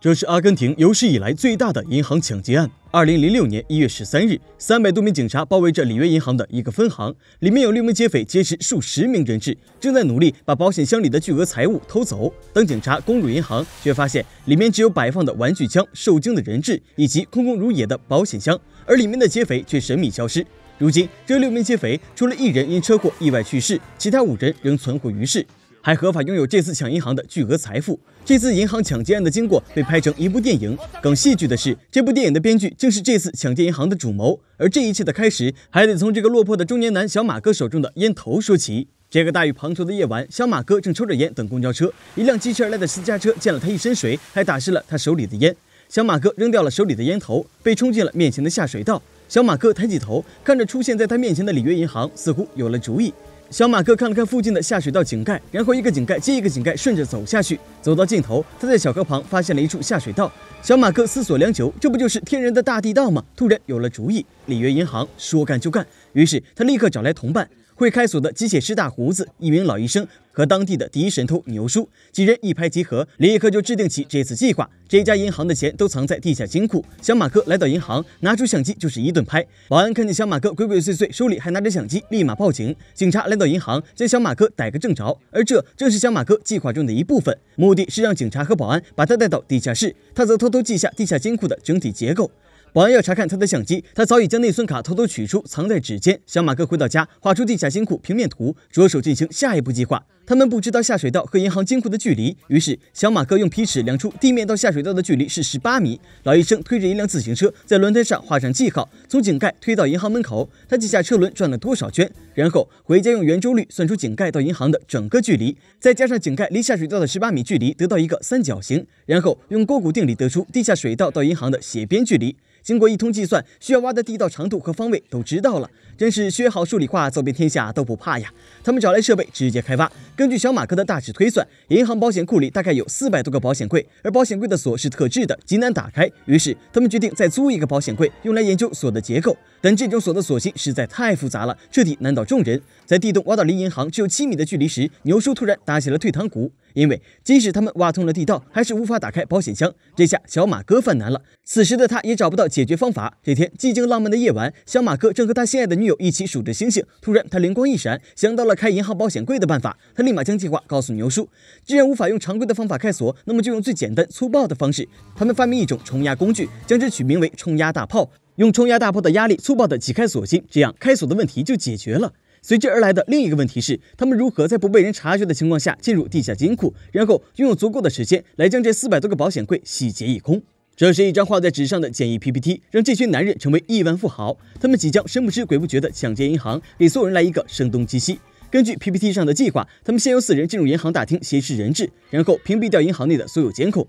这是阿根廷有史以来最大的银行抢劫案。二零零六年一月十三日，三百多名警察包围着里约银行的一个分行，里面有六名劫匪劫持数十名人质，正在努力把保险箱里的巨额财物偷走。当警察攻入银行，却发现里面只有摆放的玩具枪、受惊的人质以及空空如也的保险箱，而里面的劫匪却神秘消失。如今，这六名劫匪除了一人因车祸意外去世，其他五人仍存活于世。还合法拥有这次抢银行的巨额财富。这次银行抢劫案的经过被拍成一部电影。更戏剧的是，这部电影的编剧正是这次抢劫银行的主谋。而这一切的开始，还得从这个落魄的中年男小马哥手中的烟头说起。这个大雨滂沱的夜晚，小马哥正抽着烟等公交车，一辆疾驰而来的私家车溅了他一身水，还打湿了他手里的烟。小马哥扔掉了手里的烟头，被冲进了面前的下水道。小马哥抬起头，看着出现在他面前的里约银行，似乎有了主意。小马克看了看附近的下水道井盖，然后一个井盖接一个井盖顺着走下去，走到尽头，他在小河旁发现了一处下水道。小马克思索良久，这不就是天然的大地道吗？突然有了主意，里约银行说干就干。于是他立刻找来同伴。会开锁的机械师大胡子，一名老医生和当地的第一神偷牛叔几人一拍即合，立刻就制定起这次计划。这家银行的钱都藏在地下金库。小马哥来到银行，拿出相机就是一顿拍。保安看见小马哥鬼鬼祟祟，手里还拿着相机，立马报警。警察来到银行，将小马哥逮个正着。而这正是小马哥计划中的一部分，目的是让警察和保安把他带到地下室，他则偷偷记下地下金库的整体结构。保安要查看他的相机，他早已将内存卡偷偷取出，藏在指尖。小马哥回到家，画出地下金库平面图，着手进行下一步计划。他们不知道下水道和银行金库的距离，于是小马哥用皮尺量出地面到下水道的距离是十八米。老医生推着一辆自行车，在轮胎上画上记号，从井盖推到银行门口，他记下车轮转了多少圈，然后回家用圆周率算出井盖到银行的整个距离，再加上井盖离下水道的十八米距离，得到一个三角形，然后用勾股定理得出地下水道到银行的斜边距离。经过一通计算，需要挖的地道长度和方位都知道了。真是学好数理化，走遍天下都不怕呀！他们找来设备，直接开挖。根据小马哥的大致推算，银行保险库里大概有四百多个保险柜，而保险柜的锁是特制的，极难打开。于是他们决定再租一个保险柜，用来研究锁的结构。但这种锁的锁芯实在太复杂了，彻底难倒众人。在地洞挖到离银行只有七米的距离时，牛叔突然打起了退堂鼓，因为即使他们挖通了地道，还是无法打开保险箱。这下小马哥犯难了，此时的他也找不到解决方法。这天寂静浪漫的夜晚，小马哥正和他心爱的女友一起数着星星，突然他灵光一闪，想到了开银行保险柜的办法。他立马将计划告诉牛叔。既然无法用常规的方法开锁，那么就用最简单粗暴的方式。他们发明一种冲压工具，将之取名为冲压大炮。用冲压大炮的压力粗暴地挤开锁芯，这样开锁的问题就解决了。随之而来的另一个问题是，他们如何在不被人察觉的情况下进入地下金库，然后拥有足够的时间来将这四百多个保险柜洗劫一空？这是一张画在纸上的简易 PPT，让这群男人成为亿万富豪。他们即将神不知鬼不觉地抢劫银行，给所有人来一个声东击西。根据 PPT 上的计划，他们先由四人进入银行大厅挟持人质，然后屏蔽掉银行内的所有监控。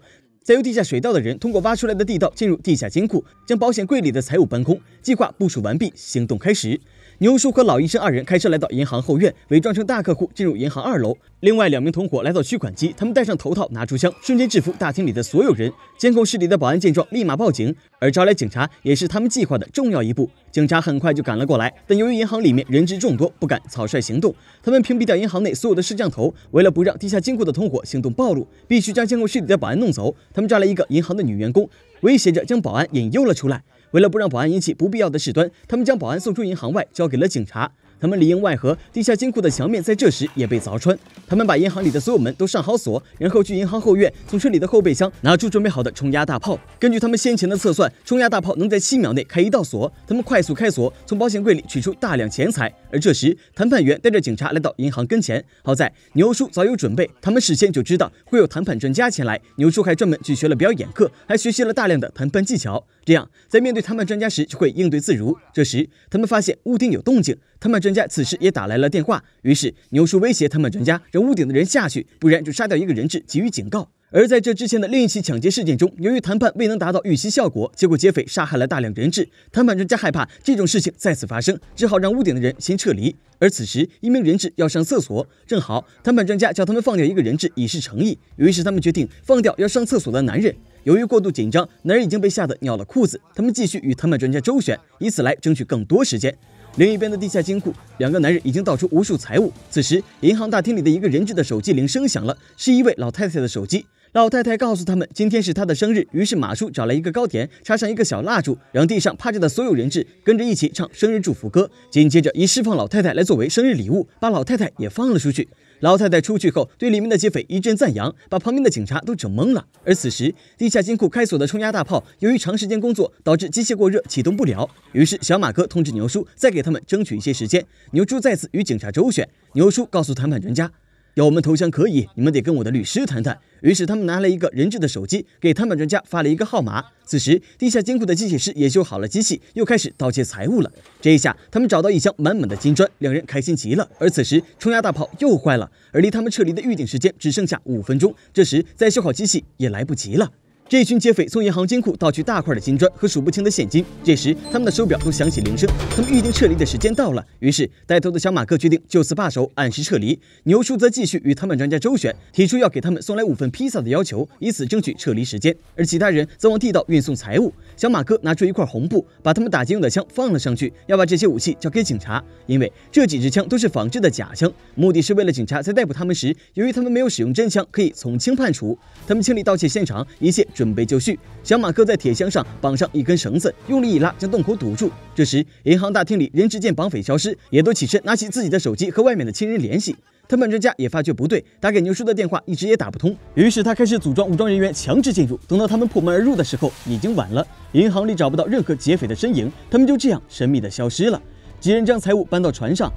再由地下水道的人通过挖出来的地道进入地下金库，将保险柜里的财物搬空。计划部署完毕，行动开始。牛叔和老医生二人开车来到银行后院，伪装成大客户进入银行二楼。另外两名同伙来到取款机，他们戴上头套，拿出枪，瞬间制服大厅里的所有人。监控室里的保安见状，立马报警。而招来警察也是他们计划的重要一步。警察很快就赶了过来，但由于银行里面人质众多，不敢草率行动，他们屏蔽掉银行内所有的摄像头。为了不让地下金库的同伙行动暴露，必须将监控室里的保安弄走。他们抓了一个银行的女员工，威胁着将保安引诱了出来。为了不让保安引起不必要的事端，他们将保安送出银行外，交给了警察。他们里应外合，地下金库的墙面在这时也被凿穿。他们把银行里的所有门都上好锁，然后去银行后院，从车里的后备箱拿出准备好的冲压大炮。根据他们先前的测算，冲压大炮能在七秒内开一道锁。他们快速开锁，从保险柜里取出大量钱财。而这时，谈判员带着警察来到银行跟前。好在牛叔早有准备，他们事先就知道会有谈判专家前来。牛叔还专门去学了表演课，还学习了大量的谈判技巧。这样，在面对谈判专家时就会应对自如。这时，他们发现屋顶有动静，谈判专家此时也打来了电话。于是，牛叔威胁谈判专家，让屋顶的人下去，不然就杀掉一个人质，给予警告。而在这之前的另一起抢劫事件中，由于谈判未能达到预期效果，结果劫匪杀害了大量人质。谈判专家害怕这种事情再次发生，只好让屋顶的人先撤离。而此时，一名人质要上厕所，正好谈判专家叫他们放掉一个人质以示诚意，于是他们决定放掉要上厕所的男人。由于过度紧张，男人已经被吓得尿了裤子。他们继续与谈判专家周旋，以此来争取更多时间。另一边的地下金库，两个男人已经盗出无数财物。此时，银行大厅里的一个人质的手机铃声响了，是一位老太太的手机。老太太告诉他们，今天是她的生日。于是，马叔找来一个糕点，插上一个小蜡烛，让地上趴着的所有人质跟着一起唱生日祝福歌。紧接着，以释放老太太来作为生日礼物，把老太太也放了出去。老太太出去后，对里面的劫匪一阵赞扬，把旁边的警察都整懵了。而此时，地下金库开锁的冲压大炮由于长时间工作导致机械过热，启动不了。于是小马哥通知牛叔再给他们争取一些时间。牛叔再次与警察周旋，牛叔告诉谈判专家。要我们投降可以，你们得跟我的律师谈谈。于是他们拿了一个人质的手机，给谈判专家发了一个号码。此时地下金库的机械师也修好了机器，又开始盗窃财物了。这一下他们找到一箱满满的金砖，两人开心极了。而此时冲压大炮又坏了，而离他们撤离的预警时间只剩下五分钟。这时再修好机器也来不及了。这群劫匪从银行金库盗取大块的金砖和数不清的现金。这时，他们的手表都响起铃声，他们预定撤离的时间到了。于是，带头的小马哥决定就此罢手，按时撤离。牛叔则继续与谈判专家周旋，提出要给他们送来五份披萨的要求，以此争取撤离时间。而其他人则往地道运送财物。小马哥拿出一块红布，把他们打劫用的枪放了上去，要把这些武器交给警察，因为这几支枪都是仿制的假枪，目的是为了警察在逮捕他们时，由于他们没有使用真枪，可以从轻判处。他们清理盗窃现场，一切。准备就绪，小马克在铁箱上绑上一根绳子，用力一拉，将洞口堵住。这时，银行大厅里人只见绑匪消失，也都起身拿起自己的手机和外面的亲人联系。他们这家也发觉不对，打给牛叔的电话一直也打不通，于是他开始组装武装人员，强制进入。等到他们破门而入的时候，已经晚了，银行里找不到任何劫匪的身影，他们就这样神秘的消失了。几人将财物搬到船上。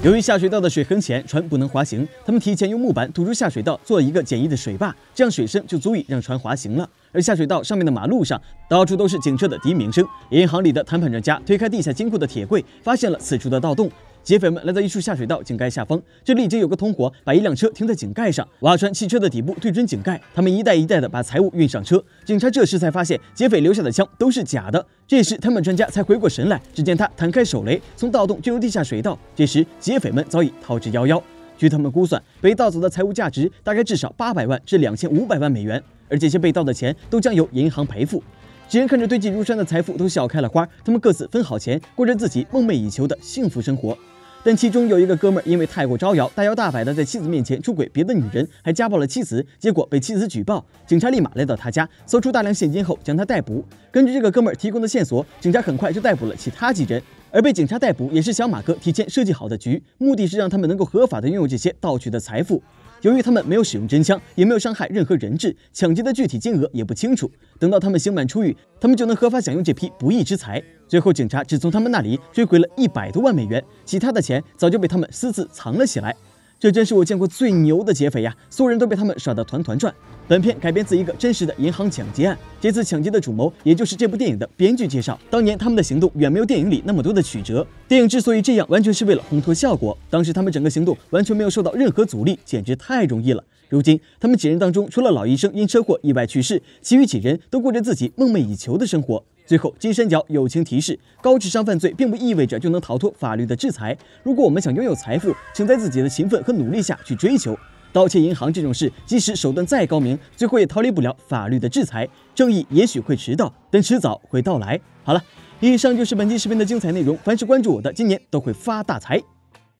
由于下水道的水很浅，船不能滑行。他们提前用木板堵住下水道，做一个简易的水坝，这样水深就足以让船滑行了。而下水道上面的马路上，到处都是警车的笛鸣声。银行里的谈判专家推开地下金库的铁柜，发现了此处的盗洞。劫匪们来到一处下水道井盖下方，这里已经有个同伙把一辆车停在井盖上，挖穿汽车的底部，对准井盖。他们一袋一袋的把财物运上车。警察这时才发现劫匪留下的枪都是假的。这时，他们专家才回过神来，只见他弹开手雷，从盗洞进入地下水道。这时，劫匪们早已逃之夭夭。据他们估算，被盗走的财物价值大概至少八百万至两千五百万美元，而这些被盗的钱都将由银行赔付。几人看着堆积如山的财富，都笑开了花。他们各自分好钱，过着自己梦寐以求的幸福生活。但其中有一个哥们儿因为太过招摇，大摇大摆的在妻子面前出轨别的女人，还家暴了妻子，结果被妻子举报，警察立马来到他家，搜出大量现金后将他逮捕。根据这个哥们儿提供的线索，警察很快就逮捕了其他几人。而被警察逮捕也是小马哥提前设计好的局，目的是让他们能够合法的拥有这些盗取的财富。由于他们没有使用真枪，也没有伤害任何人质，抢劫的具体金额也不清楚。等到他们刑满出狱，他们就能合法享用这批不义之财。最后，警察只从他们那里追回了一百多万美元，其他的钱早就被他们私自藏了起来。这真是我见过最牛的劫匪呀！所有人都被他们耍得团团转。本片改编自一个真实的银行抢劫案，这次抢劫的主谋，也就是这部电影的编剧介绍，当年他们的行动远没有电影里那么多的曲折。电影之所以这样，完全是为了烘托效果。当时他们整个行动完全没有受到任何阻力，简直太容易了。如今，他们几人当中，除了老医生因车祸意外去世，其余几人都过着自己梦寐以求的生活。最后，金三角友情提示：高智商犯罪并不意味着就能逃脱法律的制裁。如果我们想拥有财富，请在自己的勤奋和努力下去追求。盗窃银行这种事，即使手段再高明，最后也逃离不了法律的制裁。正义也许会迟到，但迟早会到来。好了，以上就是本期视频的精彩内容。凡是关注我的，今年都会发大财。